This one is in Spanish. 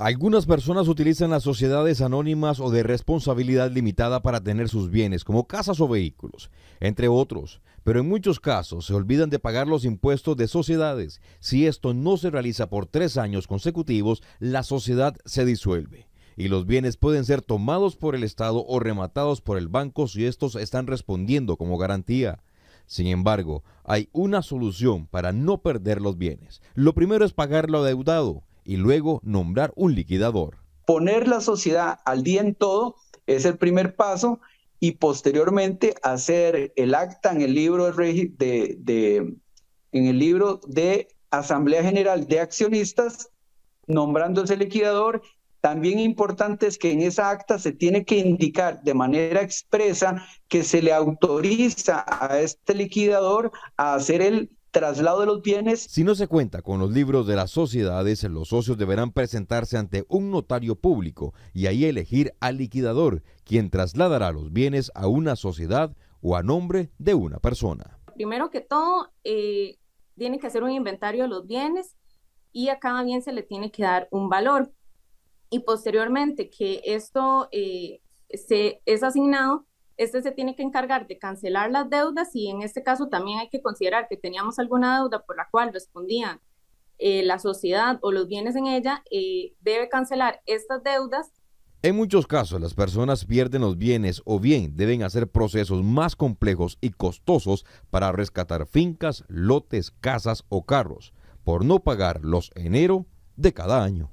Algunas personas utilizan las sociedades anónimas o de responsabilidad limitada para tener sus bienes, como casas o vehículos, entre otros, pero en muchos casos se olvidan de pagar los impuestos de sociedades. Si esto no se realiza por tres años consecutivos, la sociedad se disuelve y los bienes pueden ser tomados por el Estado o rematados por el banco si estos están respondiendo como garantía. Sin embargo, hay una solución para no perder los bienes. Lo primero es pagar lo adeudado y luego nombrar un liquidador. Poner la sociedad al día en todo es el primer paso y posteriormente hacer el acta en el libro de, en el libro de Asamblea General de Accionistas nombrando nombrándose liquidador. También importante es que en esa acta se tiene que indicar de manera expresa que se le autoriza a este liquidador a hacer el traslado de los bienes. Si no se cuenta con los libros de las sociedades, los socios deberán presentarse ante un notario público y ahí elegir al liquidador, quien trasladará los bienes a una sociedad o a nombre de una persona. Primero que todo, eh, tiene que hacer un inventario de los bienes y a cada bien se le tiene que dar un valor. Y posteriormente que esto eh, se, es asignado, este se tiene que encargar de cancelar las deudas y en este caso también hay que considerar que teníamos alguna deuda por la cual respondía eh, la sociedad o los bienes en ella, eh, debe cancelar estas deudas. En muchos casos las personas pierden los bienes o bien deben hacer procesos más complejos y costosos para rescatar fincas, lotes, casas o carros por no pagar los enero de cada año.